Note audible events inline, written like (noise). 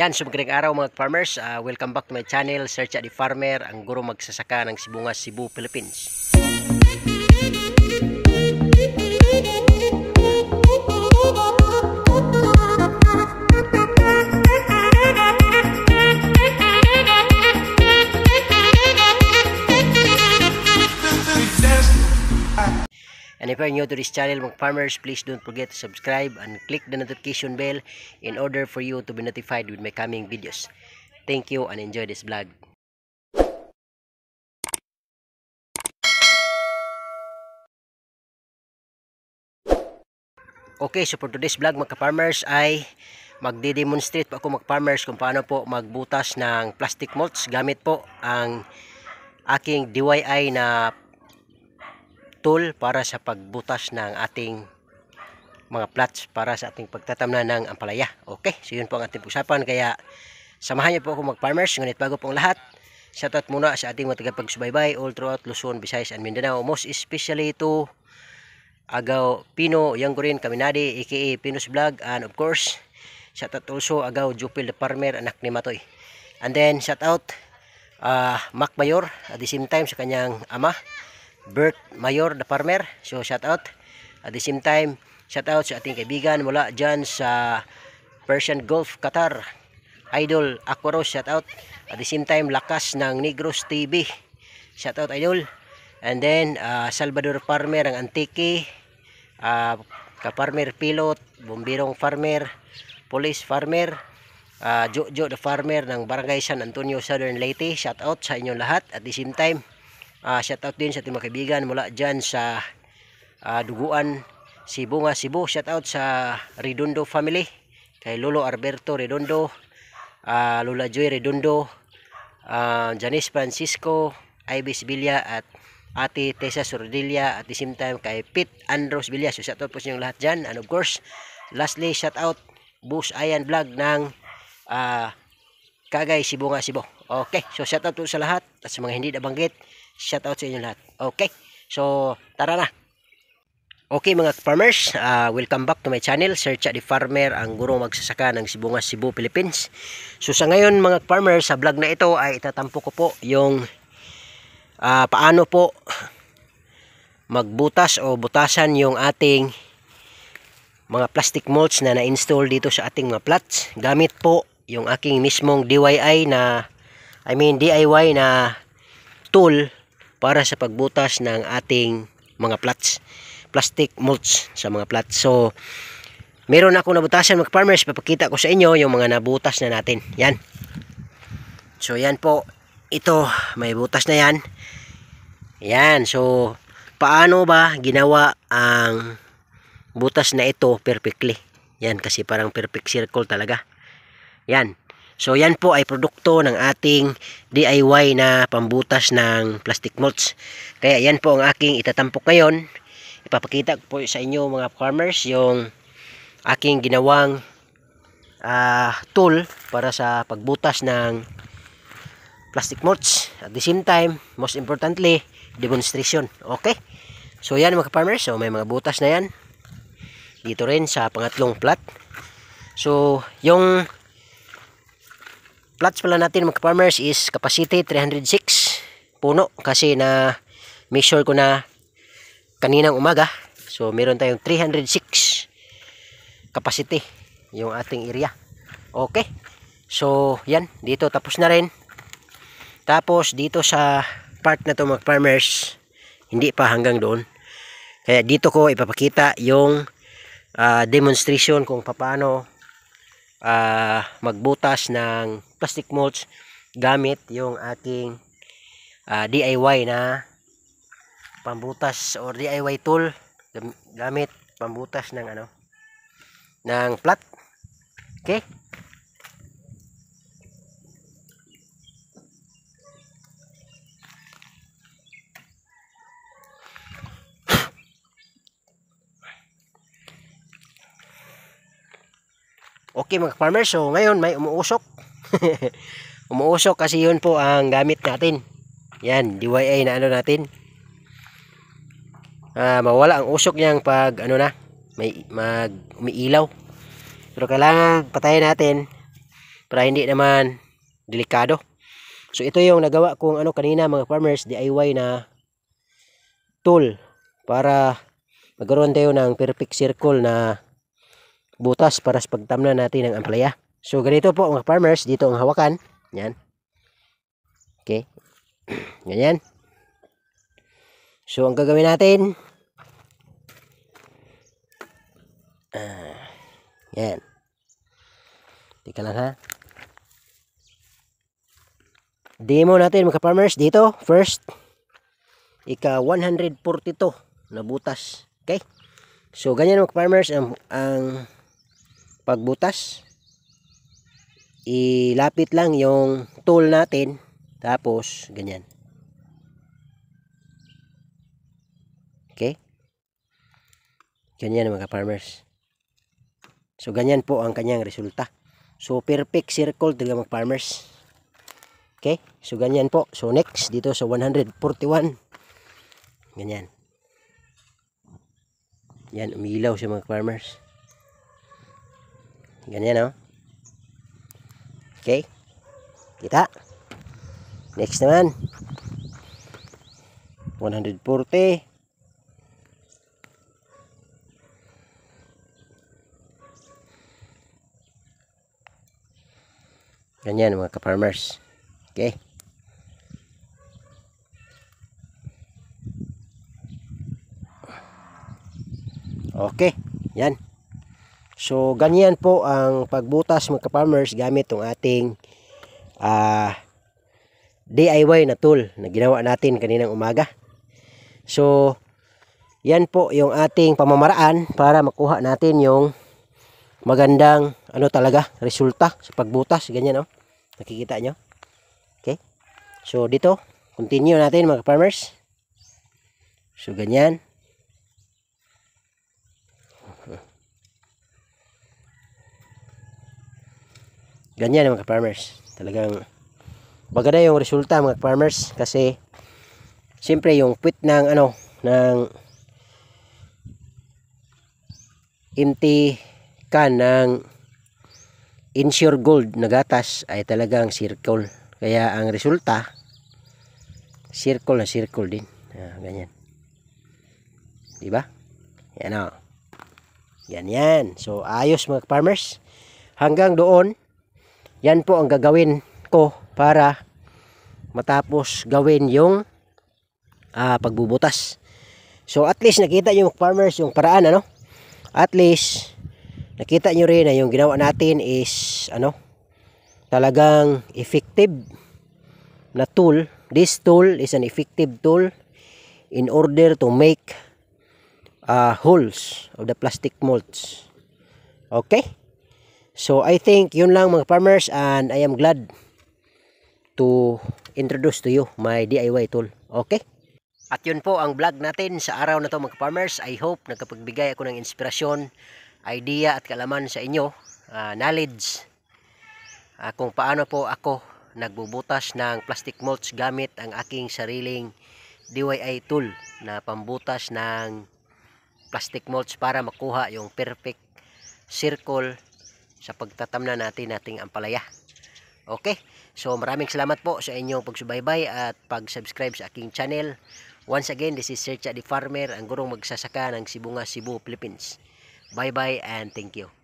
Yan, subagandang araw mga farmers. Uh, welcome back to my channel, Search at the Farmer, ang guro magsasaka ng Sibungas, Cebu, Philippines. if you're new to this channel mga farmers, please don't forget to subscribe and click the notification bell in order for you to be notified with my coming videos. Thank you and enjoy this vlog. Okay, so for today's vlog mga farmers ay magde-demonstrate po ako mga farmers kung paano po magbutas ng plastic mulch gamit po ang aking DIY na tool para sa pagbutas ng ating mga plots para sa ating pagtatamnan ng ampalaya. Okay, so yun po ang ating usapan. Kaya samahan niyo po ako mag-farmers. Ngunit bago pong lahat, shoutout muna sa ating mga tagapagsubaybay all throughout Luzon, Visayas, and Mindanao. Most especially to Agaw Pino Yanggurin Kaminadi, aka Pino's Vlog. And of course, shoutout also Agaw Jupil the Farmer, anak ni Matoy. And then shoutout uh, Mac Mayor at the same time sa kanyang ama Bert Mayor the farmer. So shout out. At the same time, shout out sa ating kaibigan mula dyan sa Persian Gulf, Qatar. Idol Aquaros, shout out. At the same time, lakas ng Negros TV. Shout out Idol. And then uh, Salvador Farmer ang Antique, uh, ah, ka-farmer pilot, bombirong farmer, police farmer, uh, Jojo the farmer ng Barangay San Antonio Southern Leyte. Shout out sa inyo lahat at the same time uh, ah, shout out din sa ating mga kaibigan mula dyan sa uh, Duguan Cebu nga Cebu shout out sa Redondo family kay Lolo Alberto Redondo uh, Lola Joy Redondo uh, Janice Francisco Ibis Villa at Ate Tessa Sordilla at the same time kay Pete Andros Villa so shout out po sa lahat dyan and of course lastly shout out Bus Ayan Vlog ng uh, Kagay Cebu nga Cebu okay so shout out po sa lahat at sa mga hindi nabanggit Shout out sa inyo lahat. Okay. So, tara na. Okay mga farmers, uh, welcome back to my channel, Sir Chad the Farmer, ang gurong magsasaka ng Sibungas, Cebu, Philippines. So sa ngayon mga farmers, sa vlog na ito ay itatampo ko po yung uh, paano po magbutas o butasan yung ating mga plastic molds na na-install dito sa ating mga plots Gamit po yung aking mismong DIY na, I mean DIY na tool para sa pagbutas ng ating mga plats plastic mulch sa mga plats so meron ako nabutasan mga farmers papakita ko sa inyo yung mga nabutas na natin yan so yan po ito may butas na yan yan so paano ba ginawa ang butas na ito perfectly yan kasi parang perfect circle talaga yan So yan po ay produkto ng ating DIY na pambutas ng plastic mulch. Kaya yan po ang aking itatampok ngayon. Ipapakita ko po sa inyo mga farmers yung aking ginawang uh, tool para sa pagbutas ng plastic mulch. At the same time, most importantly, demonstration. Okay? So yan mga farmers, so may mga butas na yan. Dito rin sa pangatlong plot. So yung plots pala natin mga farmers is capacity 306 puno kasi na make sure ko na kaninang umaga so meron tayong 306 capacity yung ating area okay so yan dito tapos na rin tapos dito sa part na to mga farmers hindi pa hanggang doon kaya dito ko ipapakita yung uh, demonstration kung paano uh, magbutas ng plastic mulch gamit yung aking uh, ah, DIY na pambutas or DIY tool gamit pambutas ng ano ng flat okay Okay mga farmers, so ngayon may umuusok. (laughs) umuusok kasi yun po ang gamit natin. Yan, DIY na ano natin. Ah, mawala ang usok niyang pag ano na, may mag umiilaw. Pero kailangan patayin natin para hindi naman delikado. So ito yung nagawa kong ano kanina mga farmers DIY na tool para magkaroon tayo ng perfect circle na butas para sa pagtamna natin ng ampalaya. So ganito po mga farmers, dito ang hawakan. Yan. Okay. (clears throat) Ganyan. So ang gagawin natin uh, Yan. Teka lang ha. Demo natin mga farmers dito first ika 142 na butas. Okay? So ganyan mga farmers ang, ang pagbutas ilapit lang yung tool natin tapos ganyan okay ganyan mga farmers so ganyan po ang kanyang resulta so perfect circle talaga mga farmers okay so ganyan po so next dito sa 141 ganyan yan umilaw siya mga farmers Ganyan, oh. Okay. Kita. Next naman. 140. 140. Ganyan mga ka-farmers. Okay. Okay. Yan. So, ganyan po ang pagbutas mga farmers gamit ng ating uh, ah, DIY na tool na ginawa natin kaninang umaga. So, yan po yung ating pamamaraan para makuha natin yung magandang ano talaga resulta sa pagbutas ganyan oh nakikita nyo okay so dito continue natin mga farmers so ganyan ganyan mga farmers talagang maganda yung resulta mga farmers kasi siyempre yung quit ng ano ng empty can ng insure gold na gatas ay talagang circle kaya ang resulta circle na circle din ah, ganyan diba yan o oh. yan yan so ayos mga farmers hanggang doon yan po ang gagawin ko para matapos gawin yung uh, pagbubutas so at least nakita yung farmers yung paraan ano at least nakita nyo rin na yung ginawa natin is ano talagang effective na tool this tool is an effective tool in order to make uh, holes of the plastic molds okay So I think yun lang mga farmers and I am glad to introduce to you my DIY tool. Okay? At yun po ang vlog natin sa araw na to mga farmers. I hope nagkapagbigay ako ng inspirasyon, idea at kalaman sa inyo, uh, knowledge uh, kung paano po ako nagbubutas ng plastic mulch gamit ang aking sariling DIY tool na pambutas ng plastic mulch para makuha yung perfect circle sa pagtatamna natin nating ampalaya. Okay? So maraming salamat po sa inyong pagsubaybay at pag-subscribe sa aking channel. Once again, this is Sercha the Farmer, ang gurong magsasaka ng Sibunga, Cebu, Philippines. Bye-bye and thank you.